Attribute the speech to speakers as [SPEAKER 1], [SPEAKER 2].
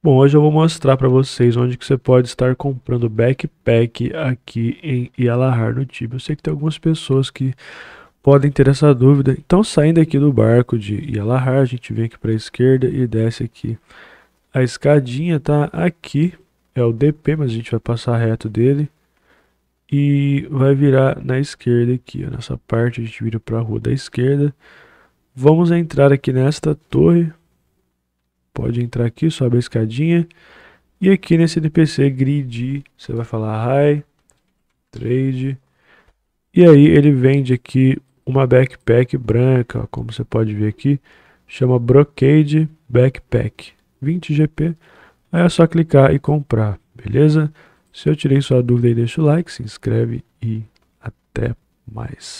[SPEAKER 1] Bom, hoje eu vou mostrar para vocês onde que você pode estar comprando backpack aqui em Yalahar no Tíbia. Eu sei que tem algumas pessoas que podem ter essa dúvida. Então, saindo aqui do barco de Yalahar, a gente vem aqui para a esquerda e desce aqui a escadinha, tá? Aqui é o DP, mas a gente vai passar reto dele e vai virar na esquerda aqui, nessa parte a gente vira para a rua da esquerda. Vamos entrar aqui nesta torre, pode entrar aqui, sobe a escadinha. E aqui nesse DPC grid, você vai falar high, trade. E aí ele vende aqui uma backpack branca, ó, como você pode ver aqui. Chama Brocade Backpack, 20 GP. Aí é só clicar e comprar, beleza? Se eu tirei sua dúvida aí, deixa o like, se inscreve e até mais.